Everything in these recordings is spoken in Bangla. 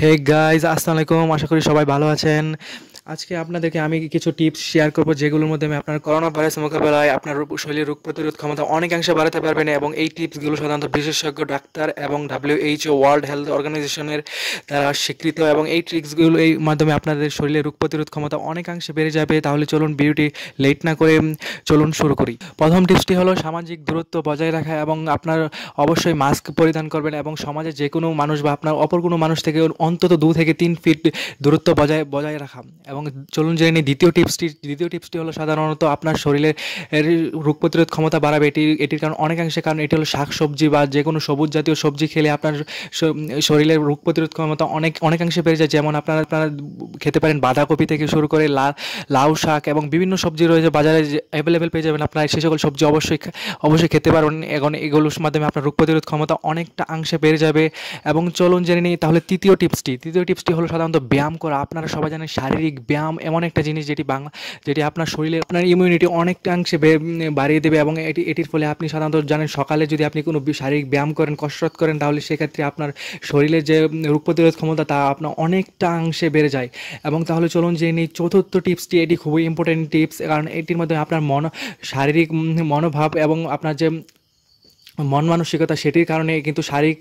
হে গাইজ আসসালামু আলাইকুম আশা করি সবাই ভালো আছেন আজকে আপনাদেরকে আমি কিছু টিপস শেয়ার করবো যেগুলোর আমি আপনার করোনা ভাইরাস মোকাবেলায় আপনার শরীরের রোগ প্রতিরোধ ক্ষমতা অনেকাংশে বাড়াতে পারবেন এবং এই টিপসগুলো সাধারণত বিশেষজ্ঞ ডাক্তার এবং ডাব্লিউএইচও ওয়ার্ল্ড হেলথ অর্গানাইজেশনের দ্বারা স্বীকৃত এবং এই টিপসগুলো এই মাধ্যমে আপনাদের শরীরের রোগ প্রতিরোধ ক্ষমতা অনেকাংশে বেড়ে যাবে তাহলে চলুন বিউটি লেট না করে চলুন শুরু করি প্রথম টিপসটি হলো সামাজিক দূরত্ব বজায় রাখা এবং আপনার অবশ্যই মাস্ক পরিধান করবেন এবং সমাজে যে কোনো মানুষ বা আপনার অপর কোনো মানুষ থেকে অন্তত দু থেকে তিন ফিট দূরত্ব বজায় বজায় রাখা এবং চলুন জেনে নিই দ্বিতীয় টিপসটি দ্বিতীয় টিপসটি হলো সাধারণত আপনার শরীরের রোগ প্রতিরোধ ক্ষমতা বাড়াবে এটি এটির কারণ অনেকাংশে কারণ এটি হলো শাকসবজি বা যে কোনো সবুজ জাতীয় সবজি খেলে আপনার শরীরের রোগ প্রতিরোধ ক্ষমতা অনেক অনেকাংশে বেড়ে যায় যেমন আপনারা আপনারা খেতে পারেন বাঁধাকপি থেকে শুরু করে লাউ শাক এবং বিভিন্ন সবজি রয়েছে বাজারে অ্যাভেলেবেল পেয়ে যাবেন আপনার সে সকল সবজি অবশ্যই অবশ্যই খেতে পারবেন এখন এগুলোর মাধ্যমে আপনার রোগ প্রতিরোধ ক্ষমতা অনেকটা অংশে বেড়ে যাবে এবং চলুন জেনে নিই তাহলে তৃতীয় টিপ টিপসটি তৃতীয় টিপসটি হলো সাধারণত ব্যায়াম করা আপনারা সবাই জানেন শারীরিক ব্যায়াম এমন একটা জিনিস যেটি বাংলা যেটি আপনার শরীরে আপনার ইমিউনিটি অনেকটাংশে বাড়িয়ে দেবে এবং এটি এটির ফলে আপনি সাধারণত জানেন সকালে যদি আপনি কোনো শারীরিক ব্যায়াম করেন কসরত করেন তাহলে সেক্ষেত্রে আপনার শরীরে যে রোগ প্রতিরোধ ক্ষমতা তা আপনার অনেকটাংশে বেড়ে যায় এবং তাহলে চলুন যে নিই চতুর্থ টিপসটি এটি খুবই ইম্পর্টেন্ট টিপস কারণ এটির মাধ্যমে আপনার মন শারীরিক মনোভাব এবং আপনার যে মন মানসিকতা সেটির কারণে কিন্তু শারীরিক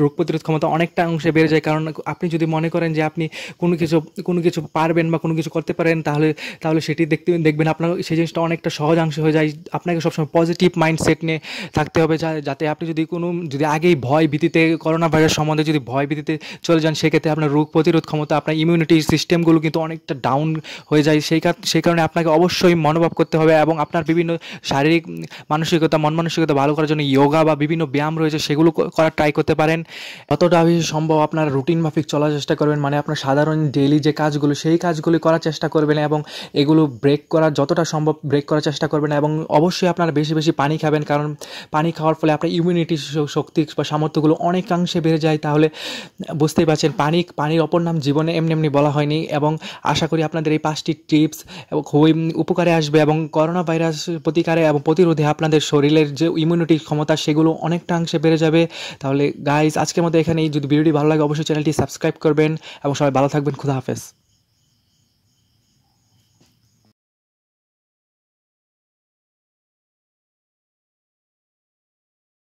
রোগ প্রতিরোধ ক্ষমতা অনেকটা অংশে বেড়ে যায় কারণ আপনি যদি মনে করেন যে আপনি কোনো কিছু কোনো কিছু পারবেন বা কোনো কিছু করতে পারেন তাহলে তাহলে সেটি দেখতে দেখবেন আপনার সেই জিনিসটা অনেকটা সহজাংশ হয়ে যায় আপনাকে সবসময় পজিটিভ মাইন্ডসেট নিয়ে থাকতে হবে যাতে আপনি যদি কোনো যদি আগেই ভয় ভীতিতে করোনা ভাইরাস সম্বন্ধে যদি ভয় ভীতিতে চলে যান সেক্ষেত্রে আপনার রোগ প্রতিরোধ ক্ষমতা আপনার ইমিউনিটি সিস্টেমগুলো কিন্তু অনেকটা ডাউন হয়ে যায় সেই সেই কারণে আপনাকে অবশ্যই মনোভাব করতে হবে এবং আপনার বিভিন্ন শারীরিক মানসিকতা মন মানসিকতা ভালো করার জন্য ইয়োগ যোগা বা বিভিন্ন ব্যায়াম রয়েছে সেগুলো করার ট্রাই করতে পারেন যতটা বেশি সম্ভব আপনারা রুটিন মাফিক চলার চেষ্টা করবেন মানে আপনার সাধারণ ডেইলি যে কাজগুলো সেই কাজগুলি করার চেষ্টা করবেন এবং এগুলো ব্রেক করার যতটা সম্ভব ব্রেক করার চেষ্টা করবেন এবং অবশ্যই আপনারা বেশি বেশি পানি খাবেন কারণ পানি খাওয়ার ফলে আপনার ইমিউনিটি শক্তি বা সামর্থ্যগুলো অনেকাংশে বেড়ে যায় তাহলে বুঝতেই পারছেন পানি পানির অপর নাম জীবনে এমনি এমনি বলা হয়নি এবং আশা করি আপনাদের এই পাঁচটি টিপস এবং খুবই উপকারে আসবে এবং করোনা ভাইরাস প্রতিকারে এবং প্রতিরোধে আপনাদের শরীরের যে ইমিউনিটি ক্ষমতা সেগুলো অনেকটাংশে বেড়ে যাবে তাহলে গাইজ আজকের মতো এখানেই যদি ভিডিওটি ভালো লাগে অবশ্যই চ্যানেলটি সাবস্ক্রাইব করবেন এবং সবাই ভালো থাকবেন খুদা হাফেজ